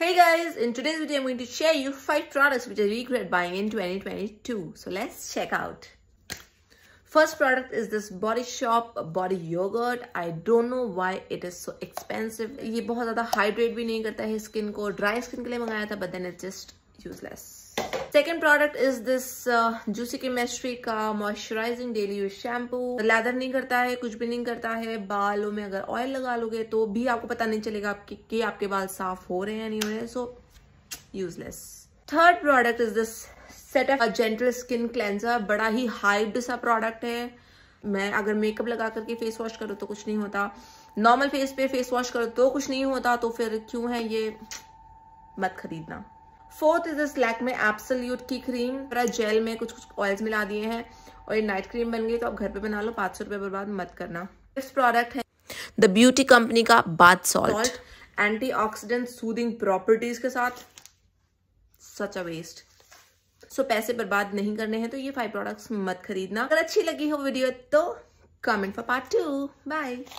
Hey guys, in today's video, I'm going to share you 5 products which I regret buying in 2022. So let's check out. First product is this Body Shop Body Yogurt. I don't know why it is so expensive. ये बहुत not hydrate भी skin को. Dry skin but then it's just useless. Second product is this juicy chemistry का moisturising daily use shampoo lather नहीं करता है कुछ भी नहीं करता है बालों में अगर ऑयल लगा लोगे तो भी आपको पता नहीं चलेगा आपके कि आपके बाल साफ हो रहे हैं या नहीं हो रहे हैं so useless third product is this set of gentle skin cleanser बड़ा ही हाइड सा प्रोडक्ट है मैं अगर मेकअप लगा करके फेस वॉश करो तो कुछ नहीं होता नॉर्मल फेस पे फेस वॉश करो तो कुछ नहीं होता तो फिर क्यों है ये मत खरीदना fourth is this Lakme absolute की क्रीम पूरा जेल में कुछ कुछ ऑयल्स मिला दिए हैं और ये नाइट क्रीम बन गई तो आप घर पे बना लो पाँच सौ रुपये बर्बाद मत करना फिफ्थ प्रोडक्ट है द ब्यूटी कंपनी का bath salt antioxidant soothing properties के साथ सच अ वेस्ट सो पैसे बर्बाद नहीं करने हैं तो ये फाइव प्रोडक्ट्स मत खरीदना अगर अच्छी लगी हो वीडियो तो comment for part two bye